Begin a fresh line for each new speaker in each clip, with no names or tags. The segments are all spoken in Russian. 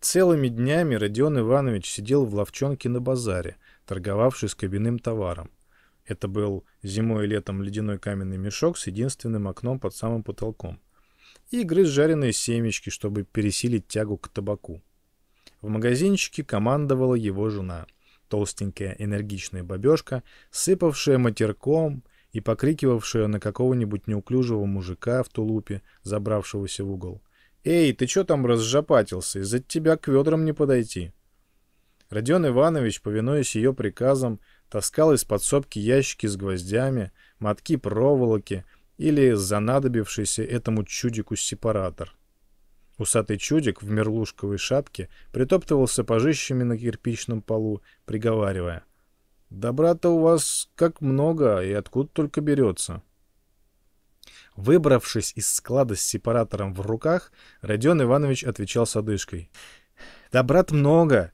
Целыми днями Родион Иванович сидел в ловчонке на базаре, торговавший с кабинным товаром. Это был зимой и летом ледяной каменный мешок с единственным окном под самым потолком. И грыз жареные семечки, чтобы пересилить тягу к табаку. В магазинчике командовала его жена, толстенькая энергичная бабешка, сыпавшая матерком и покрикивавшая на какого-нибудь неуклюжего мужика в тулупе, забравшегося в угол. «Эй, ты чё там разжопатился? Из-за тебя к ведрам не подойти». Родион Иванович, повинуясь ее приказам, таскал из подсобки ящики с гвоздями, мотки проволоки или занадобившийся этому чудику сепаратор. Усатый чудик в мерлушковой шапке притоптывался сапожищами на кирпичном полу, приговаривая. «Добра-то у вас как много, и откуда только берется?» Выбравшись из склада с сепаратором в руках, Родион Иванович отвечал с одышкой. «Добрат много,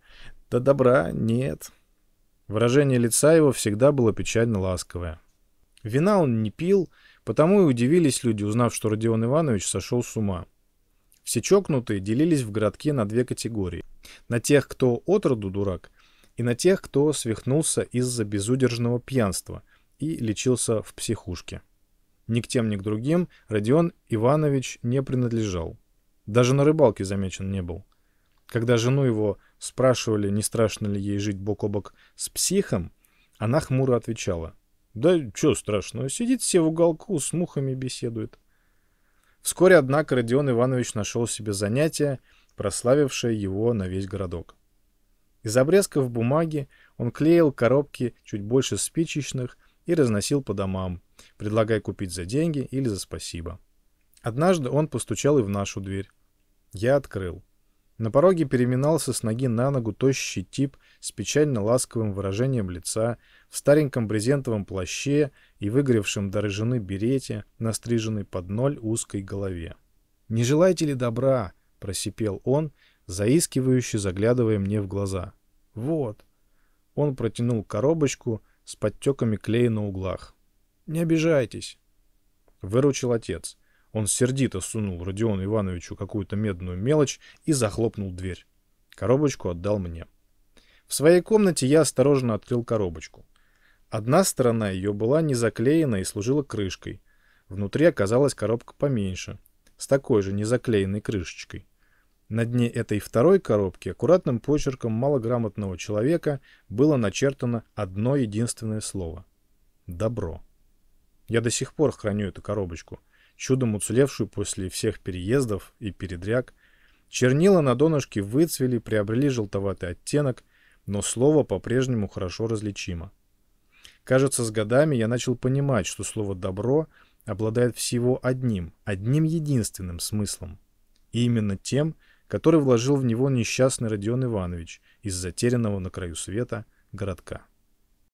да добра нет». Выражение лица его всегда было печально ласковое. Вина он не пил, потому и удивились люди, узнав, что Родион Иванович сошел с ума. Все чокнутые делились в городке на две категории. На тех, кто отроду дурак, и на тех, кто свихнулся из-за безудержного пьянства и лечился в психушке. Ни к тем, ни к другим Родион Иванович не принадлежал. Даже на рыбалке замечен не был. Когда жену его спрашивали, не страшно ли ей жить бок о бок с психом, она хмуро отвечала. «Да что страшного, сидит все в уголку, с мухами беседует». Вскоре, однако, Родион Иванович нашел себе занятие, прославившее его на весь городок. Из обрезков бумаги он клеил коробки чуть больше спичечных и разносил по домам, предлагая купить за деньги или за спасибо. Однажды он постучал и в нашу дверь. Я открыл. На пороге переминался с ноги на ногу тощий тип с печально ласковым выражением лица, в стареньком брезентовом плаще и выгоревшем до рыжины берете, настриженной под ноль узкой голове. «Не желаете ли добра?» — просипел он, заискивающе заглядывая мне в глаза. «Вот». Он протянул коробочку с подтеками клея на углах. Не обижайтесь. Выручил отец. Он сердито сунул Родиону Ивановичу какую-то медную мелочь и захлопнул дверь. Коробочку отдал мне. В своей комнате я осторожно открыл коробочку. Одна сторона ее была не заклеена и служила крышкой. Внутри оказалась коробка поменьше, с такой же незаклеенной крышечкой. На дне этой второй коробки аккуратным почерком малограмотного человека было начертано одно единственное слово — «добро». Я до сих пор храню эту коробочку, чудом уцелевшую после всех переездов и передряг. Чернила на донышке выцвели, приобрели желтоватый оттенок, но слово по-прежнему хорошо различимо. Кажется, с годами я начал понимать, что слово «добро» обладает всего одним, одним единственным смыслом. И именно тем, который вложил в него несчастный Родион Иванович из затерянного на краю света городка.